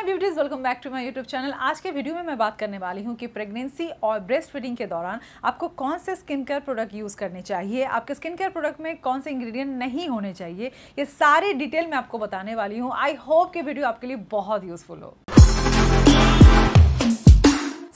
hi beauties welcome back to my YouTube channel आज के video में मैं बात करने वाली हूँ कि प्रेगनेंसी और ब्रेस्ट फीडिंग के दौरान आपको कौन से स्किन केयर प्रोडक्ट यूज़ करने चाहिए आपके स्किन केयर प्रोडक्ट में कौन से इंग्रेडिएंट नहीं होने चाहिए ये सारे डिटेल मैं आपको बताने वाली हूँ आई होप कि वीडियो आपके लिए बहुत यूज़फुल हो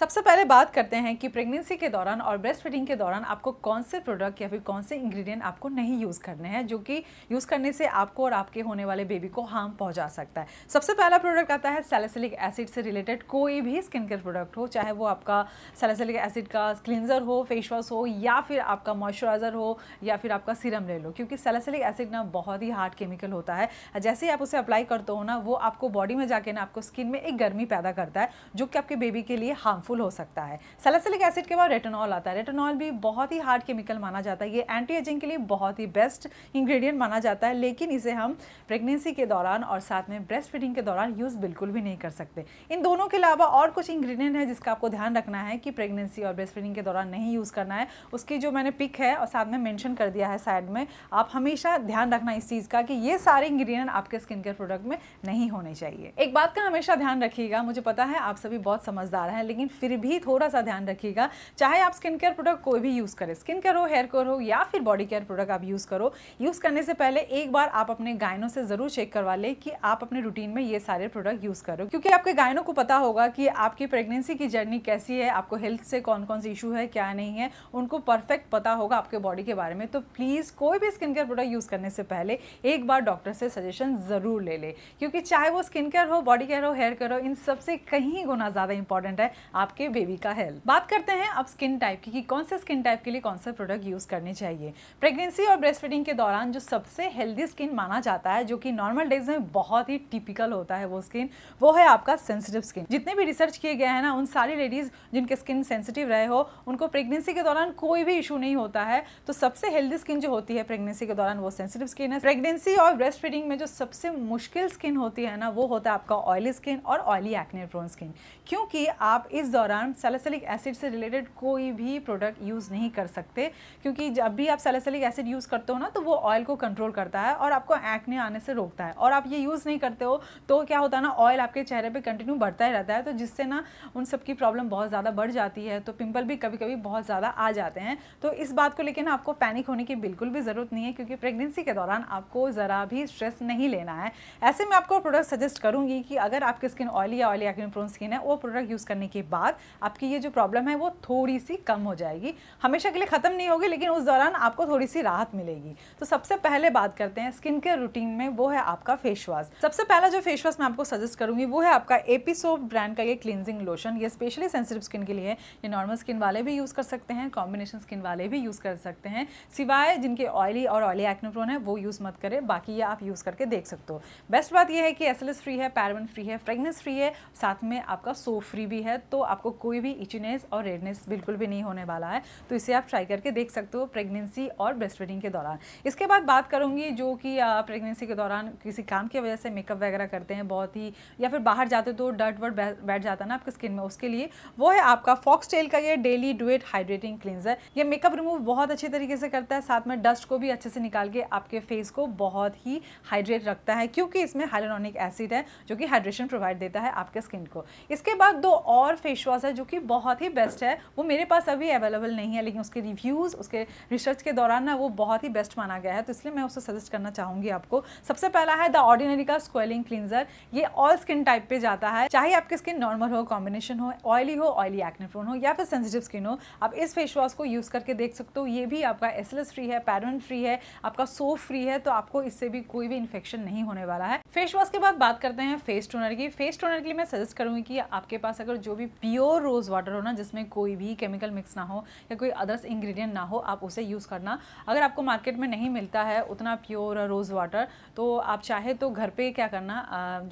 सबसे पहले बात करते हैं कि प्रेगनेंसी के दौरान और ब्रेस्ट फीडिंग के दौरान आपको कौन से प्रोडक्ट या फिर कौन से इंग्रेडिएंट आपको नहीं यूज़ करने हैं जो कि यूज़ करने से आपको और आपके होने वाले बेबी को हार्म पहुंचा सकता है सबसे पहला प्रोडक्ट आता है सेलेसिलिक एसिड से रिलेटेड कोई भी स्किन केयर प्रोडक्ट हो चाहे वो आपका सेलेसिलिक एसिड का क्लिनजर हो फेस वॉश हो या फिर आपका मॉइस्चराइज़र हो या फिर आपका सीरम ले लो क्योंकि सेलेसिलिक एसिड ना बहुत ही हार्ड केमिकल होता है जैसे ही आप उसे अप्लाई करते हो ना वो आपको बॉडी में जाके ना आपको स्किन में एक गर्मी पैदा करता है जो कि आपके बेबी के लिए हार्मफुल हार्मफुल हो सकता है सैलिसिलिक एसिड के बाद रेटोनॉल आता है रेटोनॉल भी बहुत ही हार्ड केमिकल माना जाता है ये एंटी एजिंग के लिए बहुत ही बेस्ट इंग्रेडिएंट माना जाता है लेकिन इसे हम प्रेगनेंसी के दौरान और साथ में ब्रेस्ट फीडिंग के दौरान यूज़ बिल्कुल भी नहीं कर सकते इन दोनों के अलावा और कुछ इंग्रीडियंट है जिसका आपको ध्यान रखना है कि प्रेगनेंसी और ब्रेस्ट फीडिंग के दौरान नहीं यूज़ करना है उसकी जो मैंने पिक है और साथ में मैंशन कर दिया है साइड में आप हमेशा ध्यान रखना इस चीज़ का कि ये सारे इंग्रीडियंट आपके स्किन केयर प्रोडक्ट में नहीं होने चाहिए एक बात का हमेशा ध्यान रखिएगा मुझे पता है आप सभी बहुत समझदार हैं लेकिन फिर भी थोड़ा सा ध्यान रखिएगा चाहे आप स्किन केयर प्रोडक्ट कोई भी यूज़ करें स्किन केयर हो हेयर केयर हो या फिर बॉडी केयर प्रोडक्ट आप यूज़ करो यूज़ करने से पहले एक बार आप अपने गायनों से ज़रूर चेक करवा लें कि आप अपने रूटीन में ये सारे प्रोडक्ट यूज़ करो क्योंकि आपके गायनों को पता होगा कि आपकी प्रेगनेंसी की जर्नी कैसी है आपको हेल्थ से कौन कौन से इशू है क्या नहीं है उनको परफेक्ट पता होगा आपके बॉडी के बारे में तो प्लीज़ कोई भी स्किन केयर प्रोडक्ट यूज़ करने से पहले एक बार डॉक्टर से सजेशन ज़रूर ले लें क्योंकि चाहे वो स्किन केयर हो बॉडी केयर हो हेयर केयर हो इन सबसे कहीं गुना ज़्यादा इंपॉर्टेंट है आप आपके बेबी का हेल्थ बात करते हैं अब स्किन टाइप की कि कौन से स्किन टाइप के लिए कौन सा प्रोडक्ट यूज़ करने चाहिए प्रेगनेंसी और ब्रेस्ट फीडिंग के दौरान जो सबसे हेल्दी स्किन माना जाता है जो कि नॉर्मल डेज में बहुत ही टिपिकल होता है वो स्किन वो है आपका सेंसिटिव स्किन जितने भी रिसर्च किए गए हैं ना उन सारी लेडीज़ जिनके स्किन सेंसिटिव रहे हो उनको प्रेगनेंसी के दौरान कोई भी इशू नहीं होता है तो सबसे हेल्दी स्किन जो होती है प्रेगनेंसी के दौरान वो सेंसिटिव स्किन है प्रेगनेंसी और ब्रेस्ट फीडिंग में जो सबसे मुश्किल स्किन होती है ना वो होता है आपका ऑयली स्किन और ऑयली एक्ने प्रोन स्किन क्योंकि आप इस दौरान सेलेसेलिक एसिड से रिलेटेड कोई भी प्रोडक्ट यूज़ नहीं कर सकते क्योंकि जब भी आप सैलिसिलिक एसिड यूज़ करते हो ना तो वो ऑयल को कंट्रोल करता है और आपको एक्ने आने से रोकता है और आप ये यूज़ नहीं करते हो तो क्या होता है ना ऑयल आपके चेहरे पर कंटिन्यू बढ़ता ही रहता है तो जिससे ना उन सबकी प्रॉब्लम बहुत ज़्यादा बढ़ जाती है तो पिंपल भी कभी कभी बहुत ज़्यादा आ जाते हैं तो इस बात को लेकर ना आपको पैनिक होने की बिल्कुल भी ज़रूरत नहीं है क्योंकि प्रेगनेंसी के दौरान आपको ज़रा भी स्ट्रेस नहीं लेना है ऐसे में आपको प्रोडक्ट सजेस्ट करूँगी कि अगर आपकी स्किन ऑयली या ऑयली एक्ने प्रोन स्किन है वो प्रोडक्ट यूज़ करने के बाद बाद आपकी ये जो प्रॉब्लम है वो थोड़ी सी कम हो जाएगी हमेशा के लिए ख़त्म नहीं होगी लेकिन उस दौरान आपको थोड़ी सी राहत मिलेगी तो सबसे पहले बात करते हैं स्किन केयर रूटीन में वो है आपका फेस वॉश सबसे पहला जो फेस वॉश मैं आपको सजेस्ट करूँगी वो है आपका एपिसोप ब्रांड का ये क्लिनजिंग लोशन ये स्पेशली सेंसिटिव स्किन के लिए ये नॉर्मल स्किन वाले भी यूज़ कर सकते हैं कॉम्बिनेशन स्किन वाले भी यूज़ कर सकते हैं सिवाय जिनके ऑयली और ऑयली एक्नोप्रोन है वो यूज़ मत करें बाकी ये आप यूज़ करके देख सकते हो बेस्ट बात यह है कि एस फ्री है पैरवन फ्री है फ्रेगनेंस फ्री है साथ में आपका सो फ्री भी है तो आपको कोई भी इचिनेस और रेडनेस बिल्कुल भी नहीं होने वाला है तो इसे आप ट्राई करके देख सकते हो प्रेगनेंसी और ब्रेस्ट फीडिंग के दौरान इसके बाद बात करूँगी जो कि प्रेगनेंसी के दौरान किसी काम की वजह से मेकअप वगैरह करते हैं बहुत ही या फिर बाहर जाते तो डर्ट वर्ट बैठ जाता है ना आपकी स्किन में उसके लिए वो है आपका फॉक्स टेल का ये डेली डुएट हाइड्रेटिंग क्लिनजर ये मेकअप रिमूव बहुत अच्छे तरीके से करता है साथ में डस्ट को भी अच्छे से निकाल के आपके फेस को बहुत ही हाइड्रेट रखता है क्योंकि इसमें हाइलोनिक एसिड है जो कि हाइड्रेशन प्रोवाइड देता है आपके स्किन को इसके बाद दो और फेस विश्वास जो कि बहुत ही बेस्ट है वो मेरे पास अभी अवेलेबल नहीं है लेकिन उसके रिव्यूज़ उसके रिसर्च के दौरान ना वो बहुत ही बेस्ट माना गया है तो इसलिए मैं उसे सजेस्ट करना चाहूँगी आपको सबसे पहला है द ऑर्डिनरी का स्क्वेलिंग क्लिनजर ये ऑल स्किन टाइप पे जाता है चाहे आपकी स्किन नॉर्मल हो कॉम्बिनेशन हो ऑयली हो ऑयली एक्नेफ्रोन हो या फिर सेंसिटिव स्किन हो आप इस फेस वॉश को यूज़ करके देख सकते हो ये भी आपका एसलेस फ्री है पैरन फ्री है आपका सोप फ्री है तो आपको इससे भी कोई भी इन्फेक्शन नहीं होने वाला है फेस वॉश के बाद बात करते हैं फेस टोनर की फेस टोनर के लिए मैं सजेस्ट करूंगी कि आपके पास अगर जो भी पी प्योर रोज़ वाटर हो ना जिसमें कोई भी केमिकल मिक्स ना हो या कोई अदर्स इंग्रेडिएंट ना हो आप उसे यूज़ करना अगर आपको मार्केट में नहीं मिलता है उतना प्योर रोज़ वाटर तो आप चाहे तो घर पे क्या करना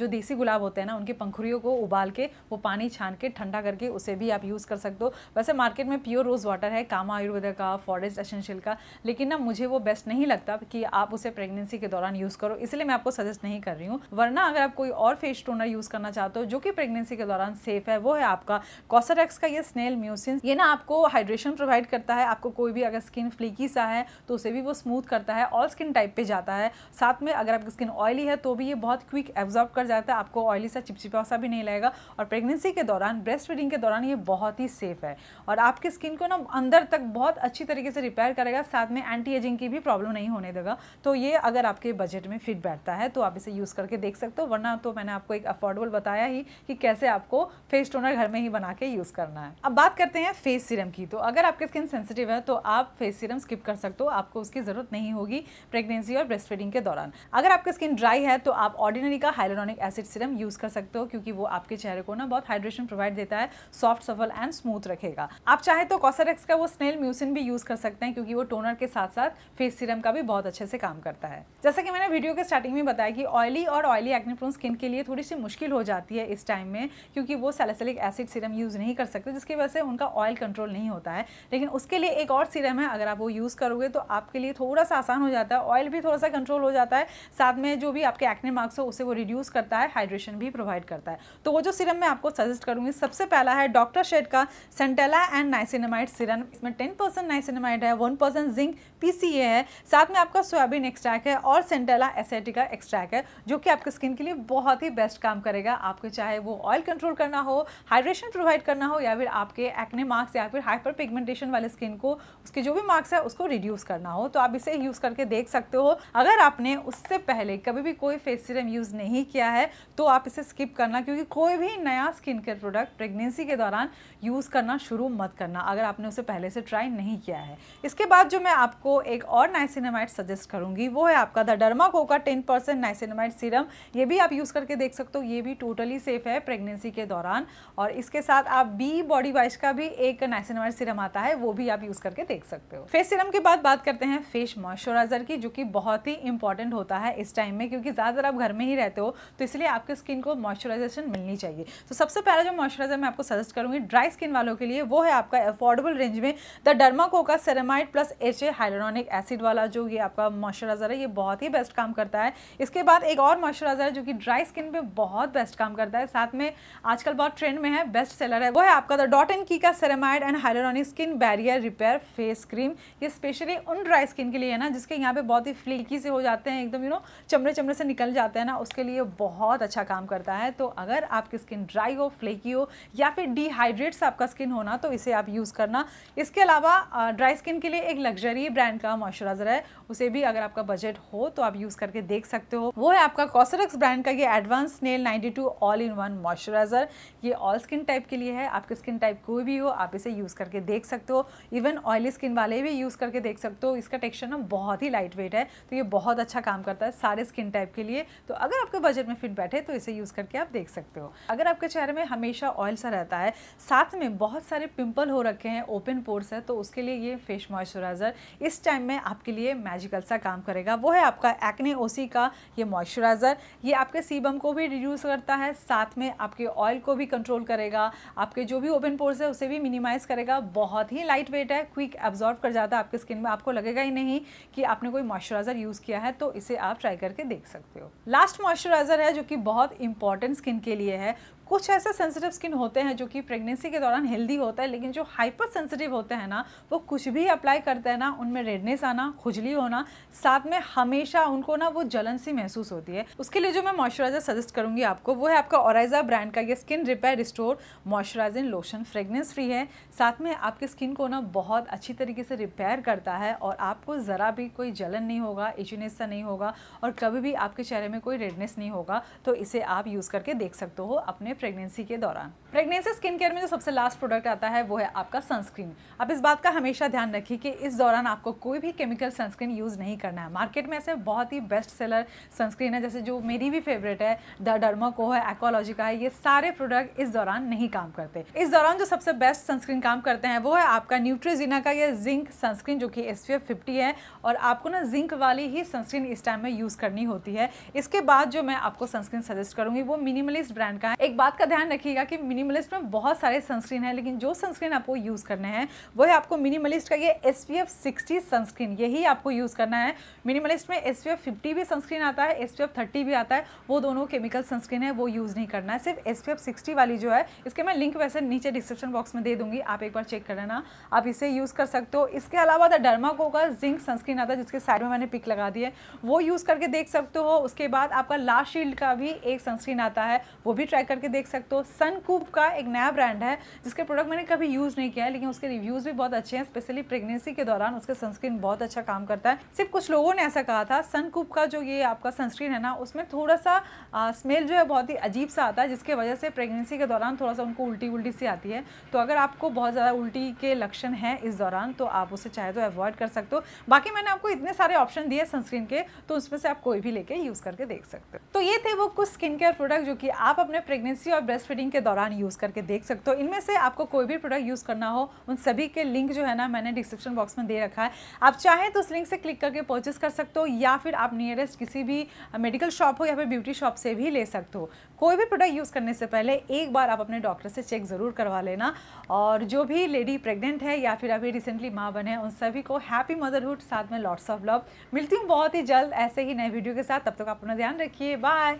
जो देसी गुलाब होते हैं ना उनकी पंखुड़ियों को उबाल के वो पानी छान के ठंडा करके उसे भी आप यूज़ कर सकते हो वैसे मार्केट में प्योर रोज़ वाटर है कामा आयुर्वेदा का फॉरेस्ट एसेंशियल का लेकिन ना मुझे वो बेस्ट नहीं लगता कि आप उसे प्रेगनेंसी के दौरान यूज़ करो इसलिए मैं आपको सजेस्ट नहीं कर रही हूँ वरना अगर आप कोई और फेस टोनर यूज़ करना चाहते हो जो कि प्रेगनेंसी के दौरान सेफ है वो है आपका कॉसरेक्स का ये स्नेल म्यूसिन ये ना आपको हाइड्रेशन प्रोवाइड करता है आपको कोई भी अगर स्किन फ्लीकी सा है तो उसे भी वो स्मूथ करता है ऑल स्किन टाइप पे जाता है साथ में अगर आपकी स्किन ऑयली है तो भी ये बहुत क्विक एब्जॉर्ब कर जाता है आपको ऑयली सा चिपचिपा सा भी नहीं लगेगा और प्रेगनेंसी के दौरान ब्रेस्ट फीडिंग के दौरान ये बहुत ही सेफ है और आपकी स्किन को ना अंदर तक बहुत अच्छी तरीके से रिपेयर करेगा साथ में एंटी एजिंग की भी प्रॉब्लम नहीं होने देगा तो ये अगर आपके बजट में फिट बैठता है तो आप इसे यूज़ करके देख सकते हो वरना तो मैंने आपको एक अफोर्डेबल बताया ही कि कैसे आपको फेस टोनर घर में ही बना बना के यूज़ करना है अब बात करते हैं फेस सीरम की तो अगर आपकी स्किन सेंसिटिव है तो आप फेस सीरम स्किप कर सकते हो आपको उसकी ज़रूरत नहीं होगी प्रेगनेंसी और ब्रेस्ट फीडिंग के दौरान अगर आपकी स्किन ड्राई है तो आप ऑर्डिनरी का हाइलोनिक एसिड सीरम यूज़ कर सकते हो क्योंकि वो आपके चेहरे को ना बहुत हाइड्रेशन प्रोवाइड देता है सॉफ्ट सफल एंड स्मूथ रखेगा आप चाहे तो कॉसरेक्स का वो स्नेल म्यूसिन भी यूज़ कर सकते हैं क्योंकि वो टोनर के साथ साथ फेस सीरम का भी बहुत अच्छे से काम करता है जैसा कि मैंने वीडियो के स्टार्टिंग में बताया कि ऑयली और ऑयली एक्ने स्किन के लिए थोड़ी सी मुश्किल हो जाती है इस टाइम में क्योंकि वो सेलेसिलिक एसिड सीरम हम यूज़ नहीं कर सकते जिसकी वजह से उनका ऑयल कंट्रोल नहीं होता है लेकिन उसके लिए एक और सीरम है अगर आप वो यूज़ करोगे तो आपके लिए थोड़ा सा आसान हो जाता है ऑयल भी थोड़ा सा कंट्रोल हो जाता है साथ में जो भी आपके एक्ने मार्क्स हो उसे वो रिड्यूस करता है हाइड्रेशन भी प्रोवाइड करता है तो वो जो सीरम मैं आपको सजेस्ट करूँगी सबसे पहला है डॉक्टर शेड का सेंटेला एंड नाइसिनमाइड सीरम इसमें टेन परसेंट नाइसिनमाइड है वन परसेंट जिंक पीसीए है साथ में आपका सोयाबीन एक्सट्रैक्ट है और सेंटेला एसेटिका एक्सट्रैक्ट है जो कि आपके स्किन के लिए बहुत ही बेस्ट काम करेगा आपको चाहे वो ऑयल कंट्रोल करना हो हाइड्रेशन प्रोवाइड करना हो या फिर आपके एक्ने मार्क्स या फिर हाइपर पिगमेंटेशन वाले स्किन को उसके जो भी मार्क्स है उसको रिड्यूस करना हो तो आप इसे यूज़ करके देख सकते हो अगर आपने उससे पहले कभी भी कोई फेस सीरम यूज़ नहीं किया है तो आप इसे स्किप करना क्योंकि कोई भी नया स्किन केयर प्रोडक्ट प्रेगनेंसी के दौरान यूज़ करना शुरू मत करना अगर आपने उसे पहले से ट्राई नहीं किया है इसके बाद जो मैं आपको एक और नाइसिनेमाइड सजेस्ट करूँगी वो है आपका द डर्माको का टेन परसेंट नाइसिनेमाइड सीरम ये भी आप यूज़ करके देख सकते हो ये भी टोटली सेफ है प्रेगनेंसी के दौरान और इसके साथ आप बी बॉडी वाइश का भी एक नाइसिनमाइड सीरम आता है वो भी आप यूज करके देख सकते हो फेस सीरम के बाद बात करते हैं फेस मॉइस्चराइजर की जो कि बहुत ही इंपॉर्टेंट होता है इस टाइम में क्योंकि ज़्यादातर आप घर में ही रहते हो तो इसलिए आपके स्किन को मॉइस्चराइजेशन मिलनी चाहिए तो सबसे पहला जो मॉइस्चराइजर मैं आपको सजेस्ट करूंगी ड्राई स्किन वालों के लिए वो है आपका अफोर्डेबल रेंज में द डर्माको का ceramide plus H A hyaluronic acid वाला जो ये आपका मॉइस्चराइजर है ये बहुत ही बेस्ट काम करता है इसके बाद एक और मॉइस्चराइजर है जो कि ड्राई स्किन पर बहुत बेस्ट काम करता है साथ में आजकल बहुत ट्रेंड में है बेस्ट बेस्ट सेलर है वो है आपका द डॉट एंड की का ceramide and hyaluronic skin barrier repair face cream ये स्पेशली उन ड्राई स्किन के लिए है ना जिसके यहाँ पे बहुत ही फ्लेकी से हो जाते हैं एकदम यू नो चमड़े चमड़े से निकल जाते हैं ना उसके लिए बहुत अच्छा काम करता है तो अगर आपकी स्किन ड्राई हो फ्लेकी हो या फिर डिहाइड्रेट से आपका स्किन होना तो इसे आप यूज़ करना इसके अलावा ड्राई स्किन के लिए एक लग्जरी ब्रांड का मॉइस्चराइजर है उसे भी अगर आपका बजट हो तो आप यूज़ करके देख सकते हो वो है आपका कॉसरक्स ब्रांड का ये advance snail 92 all in one moisturiser ये ऑल स्किन टाइप टाइप के लिए है आपकी स्किन टाइप कोई भी हो आप इसे यूज़ करके देख सकते हो इवन ऑयली स्किन वाले भी यूज़ करके देख सकते हो इसका टेक्सचर ना बहुत ही लाइट वेट है तो ये बहुत अच्छा काम करता है सारे स्किन टाइप के लिए तो अगर आपके बजट में फिट बैठे तो इसे यूज़ करके आप देख सकते हो अगर आपके चेहरे में हमेशा ऑयल सा रहता है साथ में बहुत सारे पिंपल हो रखे हैं ओपन पोर्स है तो उसके लिए ये फेस मॉइस्चराइज़र इस टाइम में आपके लिए मैजिकल सा काम करेगा वो है आपका एक्ने ओसी का ये मॉइस्चराइज़र ये आपके सीबम को भी रिड्यूस करता है साथ में आपके ऑयल को भी कंट्रोल करेगा आपके जो भी ओपन पोर्स है उसे भी मिनिमाइज़ करेगा बहुत ही लाइट वेट है क्विक एब्जॉर्व कर जाता है आपके स्किन में आपको लगेगा ही नहीं कि आपने कोई मॉइस्चराइज़र यूज़ किया है तो इसे आप ट्राई करके देख सकते हो लास्ट मॉइस्चराइज़र है जो कि बहुत इंपॉर्टेंट स्किन के लिए है कुछ ऐसे सेंसिटिव स्किन होते हैं जो कि प्रेगनेंसी के दौरान हेल्दी होता है लेकिन जो हाइपर सेंसिटिव होते हैं ना वो कुछ भी अप्लाई करते हैं ना उनमें रेडनेस आना खुजली होना साथ में हमेशा उनको ना वो जलन सी महसूस होती है उसके लिए जो मैं मॉइस्चराइजर सजेस्ट करूँगी आपको वो है आपका ओराइजा ब्रांड का ये skin repair restore moisturising lotion fragrance free है साथ में आपकी स्किन को ना बहुत अच्छी तरीके से रिपेयर करता है और आपको ज़रा भी कोई जलन नहीं होगा इचिनेस सा नहीं होगा और कभी भी आपके चेहरे में कोई रेडनेस नहीं होगा तो इसे आप यूज़ करके देख सकते हो अपने प्रेगनेंसी के दौरान प्रेगनेंसी स्किन केयर में जो सबसे लास्ट प्रोडक्ट आता है वो है आपका सनस्क्रीन आप इस बात का हमेशा ध्यान रखिए कि इस दौरान आपको कोई भी केमिकल सनस्क्रीन यूज़ नहीं करना है मार्केट में ऐसे बहुत ही बेस्ट सेलर सनस्क्रीन है जैसे जो मेरी भी फेवरेट है द डर्मोको है एक्वालॉजी का है ये सारे प्रोडक्ट इस दौरान नहीं काम करते इस दौरान जो सबसे बेस्ट सनस्क्रीन काम करते हैं वो है आपका न्यूट्रीजीना का यह जिंक सनस्क्रीन जो कि एस फिफ्टी है और आपको ना जिंक वाली ही सनस्क्रीन इस टाइम में यूज़ करनी होती है इसके बाद जो मैं आपको सनस्क्रीन सजेस्ट करूंगी वो मिनिमलिस्ट ब्रांड का है एक बात का ध्यान रखिएगा कि मिनिमलिस्ट में बहुत सारे सनस्क्रीन हैं लेकिन जो सनस्क्रीन आपको यूज़ करने हैं वो है आपको मिनिमलिस्ट का ये S P F sixty sunscreen यही आपको यूज़ करना है मिनिमलिस्ट में एस पी एफ फिफ्टी भी सनस्क्रीन आता है एस पी एफ थर्टी भी आता है वो दोनों केमिकल सनस्क्रीन है वो यूज़ नहीं करना है सिर्फ एस पी एफ सिक्सटी वाली जो है इसके मैं लिंक वैसे नीचे डिस्क्रिप्शन बॉक्स में दे दूँगी आप एक बार चेक कर लेना आप इसे यूज़ कर सकते हो इसके अलावा द डर्माको का जिंक सनस्क्रीन आता है जिसके साइड में मैंने पिक लगा दी है वो यूज़ करके देख सकते हो उसके बाद आपका लास्ट शील्ड का भी एक सनस्क्रीन आता है वो भी ट्राई करके देख सकते हो सनकूप का एक नया ब्रांड है जिसके प्रोडक्ट मैंने कभी यूज़ नहीं किया है लेकिन उसके रिव्यूज़ भी बहुत अच्छे हैं स्पेशली प्रेगनेंसी के दौरान उसका सनस्क्रीन बहुत अच्छा काम करता है सिर्फ कुछ लोगों ने ऐसा कहा था सनकूप का जो ये आपका सनस्क्रीन है ना उसमें थोड़ा सा आ, स्मेल जो है बहुत ही अजीब सा आता है जिसके वजह से प्रेगनेंसी के दौरान थोड़ा सा उनको उल्टी उल्टी सी आती है तो अगर आपको बहुत ज़्यादा उल्टी के लक्षण हैं इस दौरान तो आप उसे चाहे तो अवॉइड कर सकते हो बाकी मैंने आपको इतने सारे ऑप्शन दिए सनस्क्रीन के तो उसमें से आप कोई भी लेके यूज़ करके देख सकते हो तो ये थे वो कुछ स्किन केयर प्रोडक्ट जो कि आप अपने प्रेगनेंसी प्रेगनेंसी और ब्रेस्ट फीडिंग के दौरान यूज़ करके देख सकते हो इनमें से आपको कोई भी प्रोडक्ट यूज़ करना हो उन सभी के लिंक जो है ना मैंने डिस्क्रिप्शन बॉक्स में दे रखा है आप चाहें तो उस लिंक से क्लिक करके परचेस कर सकते हो या फिर आप नियरेस्ट किसी भी मेडिकल शॉप हो या फिर ब्यूटी शॉप से भी ले सकते हो कोई भी प्रोडक्ट यूज़ करने से पहले एक बार आप अपने डॉक्टर से चेक ज़रूर करवा लेना और जो भी लेडी प्रेगनेंट है या फिर अभी रिसेंटली माँ बने उन सभी को हैप्पी मदरहुड साथ में लॉट्स ऑफ लव मिलती हूँ बहुत ही जल्द ऐसे ही नए वीडियो के साथ तब तक तो आप अपना ध्यान रखिए बाय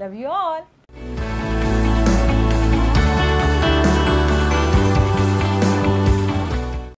लव यू ऑल